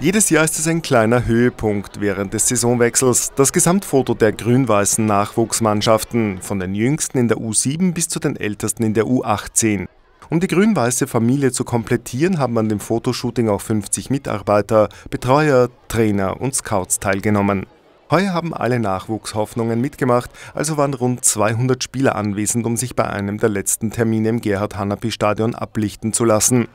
Jedes Jahr ist es ein kleiner Höhepunkt während des Saisonwechsels. Das Gesamtfoto der grün-weißen Nachwuchsmannschaften, von den jüngsten in der U7 bis zu den ältesten in der U18. Um die grün-weiße Familie zu komplettieren, haben an dem Fotoshooting auch 50 Mitarbeiter, Betreuer, Trainer und Scouts teilgenommen. Heuer haben alle Nachwuchshoffnungen mitgemacht, also waren rund 200 Spieler anwesend, um sich bei einem der letzten Termine im Gerhard-Hanapi-Stadion ablichten zu lassen.